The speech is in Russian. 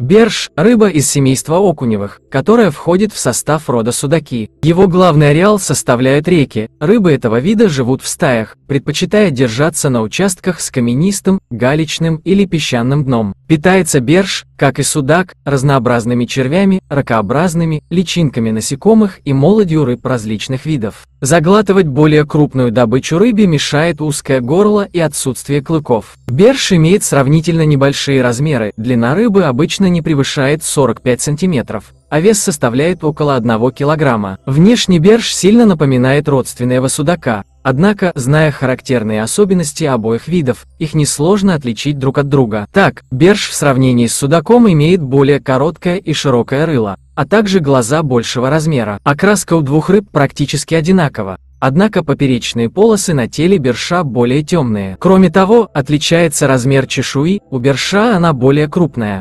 Берш – рыба из семейства окуневых, которая входит в состав рода судаки. Его главный ареал составляют реки. Рыбы этого вида живут в стаях, предпочитая держаться на участках с каменистым, галечным или песчаным дном. Питается берш как и судак, разнообразными червями, ракообразными, личинками насекомых и молодью рыб различных видов. Заглатывать более крупную добычу рыбе мешает узкое горло и отсутствие клыков. Берш имеет сравнительно небольшие размеры, длина рыбы обычно не превышает 45 сантиметров, а вес составляет около 1 килограмма. Внешне берш сильно напоминает родственного судака, Однако, зная характерные особенности обоих видов, их несложно отличить друг от друга. Так, берж в сравнении с судаком имеет более короткое и широкое рыло, а также глаза большего размера. Окраска у двух рыб практически одинакова, однако поперечные полосы на теле берша более темные. Кроме того, отличается размер чешуи, у берша она более крупная.